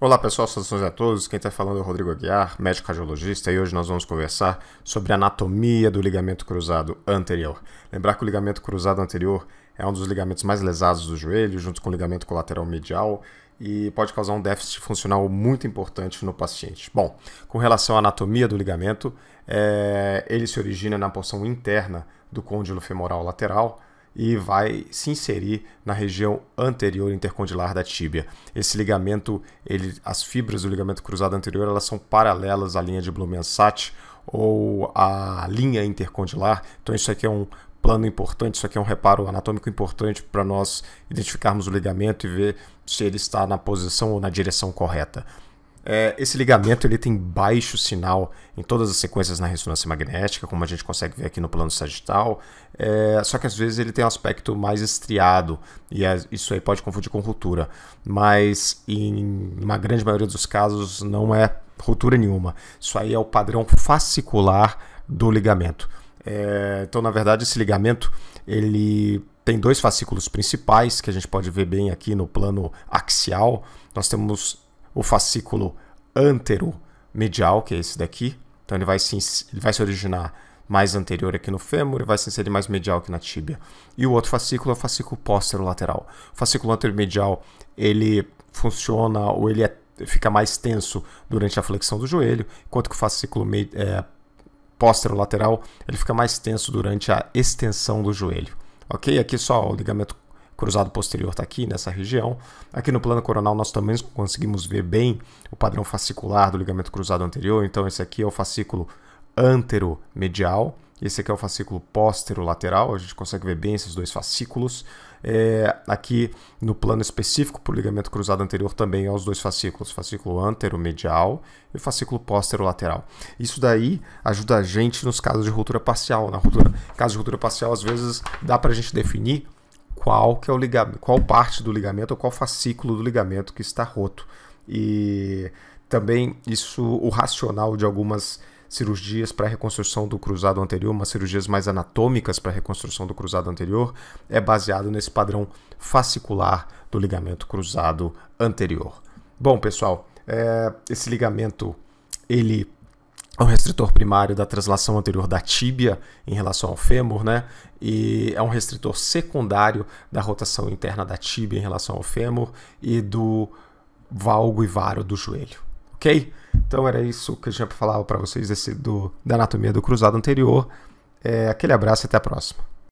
Olá pessoal, saudações a todos. Quem está falando é o Rodrigo Aguiar, médico cardiologista, e hoje nós vamos conversar sobre a anatomia do ligamento cruzado anterior. Lembrar que o ligamento cruzado anterior é um dos ligamentos mais lesados do joelho, junto com o ligamento colateral medial, e pode causar um déficit funcional muito importante no paciente. Bom, com relação à anatomia do ligamento, é... ele se origina na porção interna do côndilo femoral lateral, e vai se inserir na região anterior intercondilar da tíbia. Esse ligamento, ele, as fibras do ligamento cruzado anterior, elas são paralelas à linha de blumen ou à linha intercondilar. Então isso aqui é um plano importante, isso aqui é um reparo anatômico importante para nós identificarmos o ligamento e ver se ele está na posição ou na direção correta. É, esse ligamento ele tem baixo sinal em todas as sequências na ressonância magnética, como a gente consegue ver aqui no plano sagital, é, só que às vezes ele tem um aspecto mais estriado, e é, isso aí pode confundir com ruptura, mas em uma grande maioria dos casos não é ruptura nenhuma. Isso aí é o padrão fascicular do ligamento. É, então, na verdade, esse ligamento ele tem dois fascículos principais que a gente pode ver bem aqui no plano axial. Nós temos o fascículo anteromedial, que é esse daqui. Então ele vai se, ele vai se originar mais anterior aqui no fêmur e vai se inserir mais medial aqui na tíbia. E o outro fascículo é o fascículo póstero lateral. O fascículo anteromedial, ele funciona ou ele é, fica mais tenso durante a flexão do joelho, enquanto que o fascículo é, póstero lateral, ele fica mais tenso durante a extensão do joelho. Ok? Aqui só o ligamento cruzado posterior está aqui nessa região. Aqui no plano coronal nós também conseguimos ver bem o padrão fascicular do ligamento cruzado anterior, então esse aqui é o fascículo anteromedial, esse aqui é o fascículo posterolateral, a gente consegue ver bem esses dois fascículos. É, aqui no plano específico para o ligamento cruzado anterior também é os dois fascículos, fascículo anteromedial e fascículo posterolateral. Isso daí ajuda a gente nos casos de ruptura parcial. Na ruptura, caso de ruptura parcial, às vezes dá para a gente definir qual que é o ligamento, qual parte do ligamento ou qual fascículo do ligamento que está roto. E também isso o racional de algumas cirurgias para reconstrução do cruzado anterior, umas cirurgias mais anatômicas para reconstrução do cruzado anterior, é baseado nesse padrão fascicular do ligamento cruzado anterior. Bom, pessoal, é, esse ligamento ele é um restritor primário da translação anterior da tíbia em relação ao fêmur, né? E é um restritor secundário da rotação interna da tíbia em relação ao fêmur e do valgo e varo do joelho, ok? Então era isso que eu tinha para falar para vocês desse, do, da anatomia do cruzado anterior. É, aquele abraço e até a próxima.